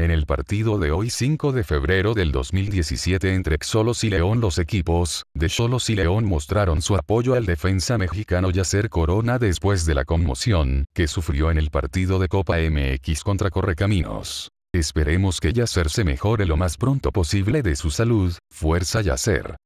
En el partido de hoy 5 de febrero del 2017 entre Xolos y León los equipos de Xolos y León mostraron su apoyo al defensa mexicano Yacer Corona después de la conmoción que sufrió en el partido de Copa MX contra Correcaminos. Esperemos que Yacer se mejore lo más pronto posible de su salud, fuerza Yacer.